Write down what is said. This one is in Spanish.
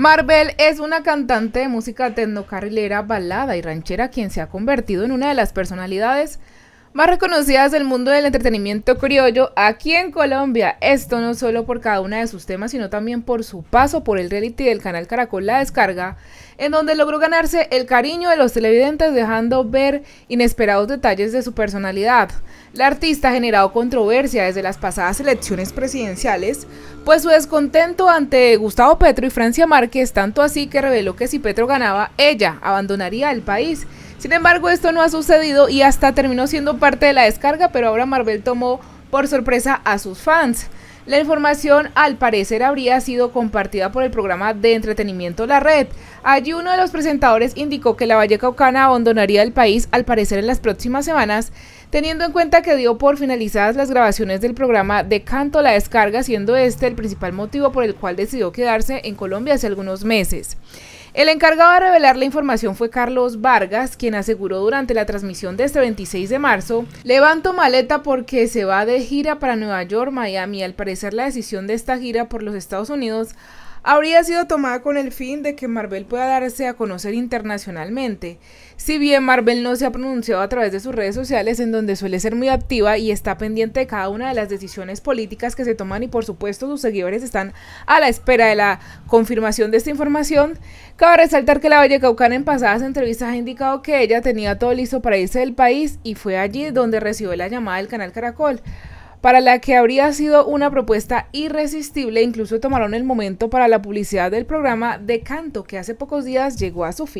Marvel es una cantante de música tecnocarrilera, balada y ranchera quien se ha convertido en una de las personalidades más reconocidas del mundo del entretenimiento criollo aquí en Colombia. Esto no solo por cada uno de sus temas, sino también por su paso por el reality del canal Caracol La Descarga en donde logró ganarse el cariño de los televidentes dejando ver inesperados detalles de su personalidad. La artista ha generado controversia desde las pasadas elecciones presidenciales, pues su descontento ante Gustavo Petro y Francia Márquez, tanto así que reveló que si Petro ganaba, ella abandonaría el país. Sin embargo, esto no ha sucedido y hasta terminó siendo parte de la descarga, pero ahora Marvel tomó por sorpresa a sus fans. La información al parecer habría sido compartida por el programa de entretenimiento La Red. Allí uno de los presentadores indicó que la Caucana abandonaría el país al parecer en las próximas semanas, teniendo en cuenta que dio por finalizadas las grabaciones del programa de Canto La Descarga, siendo este el principal motivo por el cual decidió quedarse en Colombia hace algunos meses. El encargado de revelar la información fue Carlos Vargas, quien aseguró durante la transmisión de este 26 de marzo, levanto maleta porque se va de gira para Nueva York, Miami, al parecer ser la decisión de esta gira por los Estados Unidos habría sido tomada con el fin de que Marvel pueda darse a conocer internacionalmente. Si bien Marvel no se ha pronunciado a través de sus redes sociales, en donde suele ser muy activa y está pendiente de cada una de las decisiones políticas que se toman y por supuesto sus seguidores están a la espera de la confirmación de esta información, cabe resaltar que la caucana en pasadas entrevistas ha indicado que ella tenía todo listo para irse del país y fue allí donde recibió la llamada del canal Caracol para la que habría sido una propuesta irresistible, incluso tomaron el momento para la publicidad del programa de canto que hace pocos días llegó a su fin.